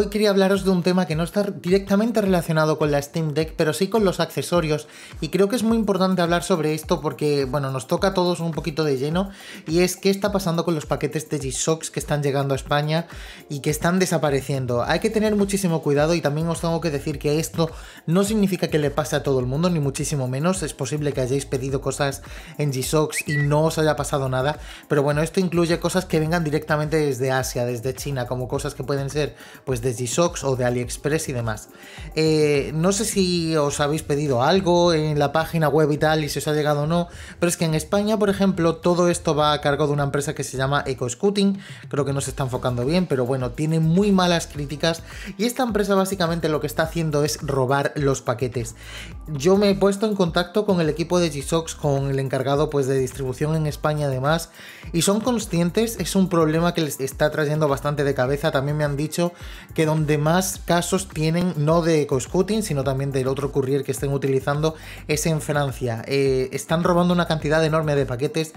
Hoy quería hablaros de un tema que no está directamente relacionado con la Steam Deck, pero sí con los accesorios. Y creo que es muy importante hablar sobre esto porque, bueno, nos toca a todos un poquito de lleno. Y es qué está pasando con los paquetes de G-Shocks que están llegando a España y que están desapareciendo. Hay que tener muchísimo cuidado y también os tengo que decir que esto no significa que le pase a todo el mundo, ni muchísimo menos. Es posible que hayáis pedido cosas en G-Shocks y no os haya pasado nada. Pero bueno, esto incluye cosas que vengan directamente desde Asia, desde China, como cosas que pueden ser, pues, de de g o de AliExpress y demás. Eh, no sé si os habéis pedido algo en la página web y tal, y si os ha llegado o no, pero es que en España, por ejemplo, todo esto va a cargo de una empresa que se llama EcoScooting. Creo que no se está enfocando bien, pero bueno, tiene muy malas críticas. Y esta empresa básicamente lo que está haciendo es robar los paquetes. Yo me he puesto en contacto con el equipo de g con el encargado pues, de distribución en España además, y son conscientes, es un problema que les está trayendo bastante de cabeza. También me han dicho que donde más casos tienen, no de co-scooting, sino también del otro courier que estén utilizando, es en Francia. Eh, están robando una cantidad enorme de paquetes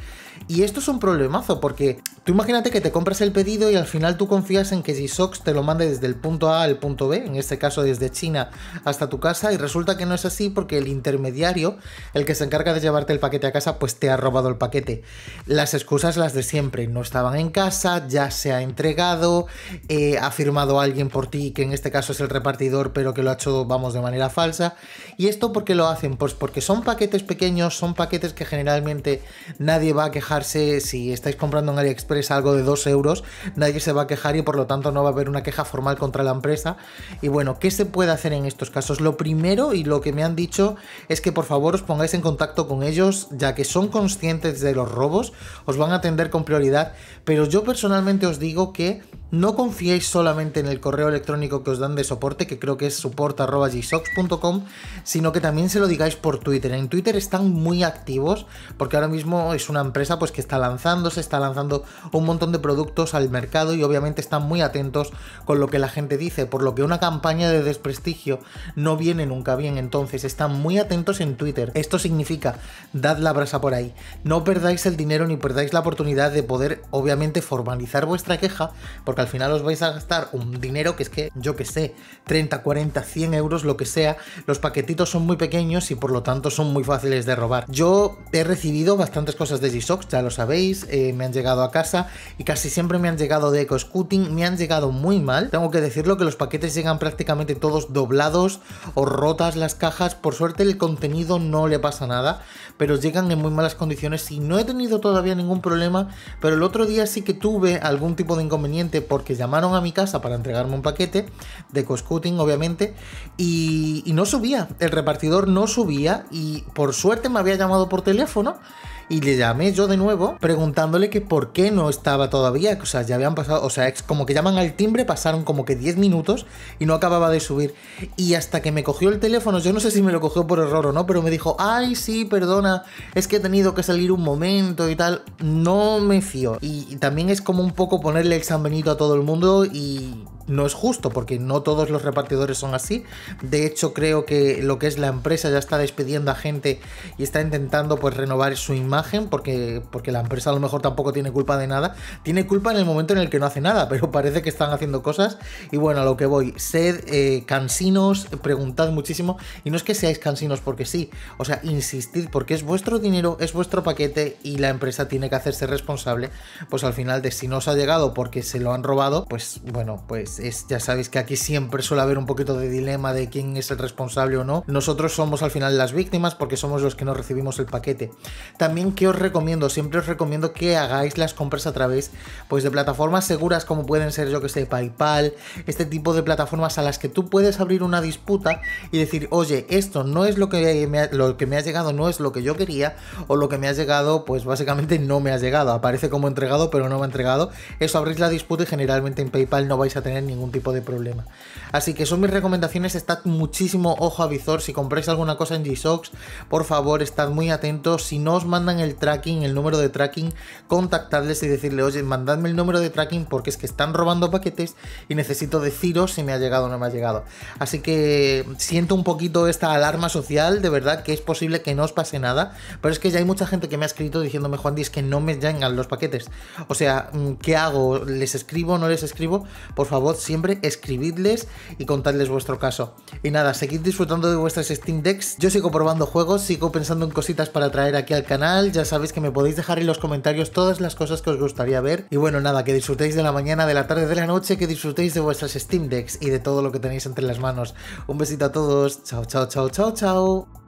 y esto es un problemazo porque tú imagínate que te compras el pedido y al final tú confías en que G-Sox te lo mande desde el punto A al punto B, en este caso desde China hasta tu casa y resulta que no es así porque el intermediario, el que se encarga de llevarte el paquete a casa, pues te ha robado el paquete. Las excusas las de siempre, no estaban en casa, ya se ha entregado, eh, ha firmado alguien por ti, que en este caso es el repartidor, pero que lo ha hecho, vamos, de manera falsa. ¿Y esto porque lo hacen? Pues porque son paquetes pequeños, son paquetes que generalmente nadie va a quejarse. Si estáis comprando en AliExpress algo de 2 euros, nadie se va a quejar y por lo tanto no va a haber una queja formal contra la empresa. Y bueno, ¿qué se puede hacer en estos casos? Lo primero y lo que me han dicho es que por favor os pongáis en contacto con ellos, ya que son conscientes de los robos, os van a atender con prioridad, pero yo personalmente os digo que no confiéis solamente en el correo correo electrónico que os dan de soporte, que creo que es support.gsox.com, sino que también se lo digáis por Twitter. En Twitter están muy activos porque ahora mismo es una empresa pues que está lanzando, se está lanzando un montón de productos al mercado y obviamente están muy atentos con lo que la gente dice, por lo que una campaña de desprestigio no viene nunca bien. Entonces están muy atentos en Twitter. Esto significa, dad la brasa por ahí. No perdáis el dinero ni perdáis la oportunidad de poder obviamente formalizar vuestra queja porque al final os vais a gastar un dinero que es que, yo que sé, 30, 40, 100 euros, lo que sea, los paquetitos son muy pequeños y por lo tanto son muy fáciles de robar. Yo he recibido bastantes cosas de G-Shock, ya lo sabéis, eh, me han llegado a casa y casi siempre me han llegado de Eco Scooting, me han llegado muy mal. Tengo que decirlo que los paquetes llegan prácticamente todos doblados o rotas las cajas. Por suerte el contenido no le pasa nada, pero llegan en muy malas condiciones y no he tenido todavía ningún problema, pero el otro día sí que tuve algún tipo de inconveniente porque llamaron a mi casa para entregarme un paquete de coscuting obviamente, y no subía, el repartidor no subía y por suerte me había llamado por teléfono y le llamé yo de nuevo preguntándole que por qué no estaba todavía, o sea, ya habían pasado, o sea, es como que llaman al timbre, pasaron como que 10 minutos y no acababa de subir. Y hasta que me cogió el teléfono, yo no sé si me lo cogió por error o no, pero me dijo, ay, sí, perdona, es que he tenido que salir un momento y tal, no me fío. Y, también es como un poco ponerle el San a todo el mundo y no es justo porque no todos los repartidores son así. De hecho, creo que lo que es la empresa ya está despidiendo a gente y está intentando pues renovar su imagen imagen, porque, porque la empresa a lo mejor tampoco tiene culpa de nada, tiene culpa en el momento en el que no hace nada, pero parece que están haciendo cosas. Y bueno, a lo que voy, sed eh, cansinos, preguntad muchísimo, y no es que seáis cansinos porque sí, o sea, insistid, porque es vuestro dinero, es vuestro paquete y la empresa tiene que hacerse responsable, pues al final de si no os ha llegado porque se lo han robado, pues bueno, pues es, ya sabéis que aquí siempre suele haber un poquito de dilema de quién es el responsable o no. Nosotros somos al final las víctimas porque somos los que no recibimos el paquete. También que os recomiendo, siempre os recomiendo que hagáis las compras a través pues, de plataformas seguras como pueden ser, yo que sé, PayPal, este tipo de plataformas a las que tú puedes abrir una disputa y decir, oye, esto no es lo que me ha, lo que me ha llegado, no es lo que yo quería, o lo que me ha llegado, pues básicamente no me ha llegado, aparece como entregado, pero no me ha entregado. Eso abrís la disputa y generalmente en PayPal no vais a tener ningún tipo de problema. Así que son mis recomendaciones, estad muchísimo ojo a visor, si compráis alguna cosa en G-Shocks, por favor, estad muy atentos, si no os mandan el tracking, el número de tracking, contactarles y decirle, oye, mandadme el número de tracking porque es que están robando paquetes y necesito deciros si me ha llegado o no me ha llegado. Así que siento un poquito esta alarma social, de verdad que es posible que no os pase nada, pero es que ya hay mucha gente que me ha escrito diciéndome, Juan, es que no me llegan los paquetes. O sea, mm, ¿qué hago? ¿Les escribo? ¿No les escribo? Por favor, siempre escribidles y contadles vuestro caso. Y nada, seguid disfrutando de vuestras Steam Decks. Yo sigo probando juegos, sigo pensando en cositas para traer aquí al canal ya sabéis que me podéis dejar en los comentarios todas las cosas que os gustaría ver. Y bueno, nada, que disfrutéis de la mañana, de la tarde, de la noche, que disfrutéis de vuestras Steam Decks y de todo lo que tenéis entre las manos. Un besito a todos, chao, chao, chao, chao, chao.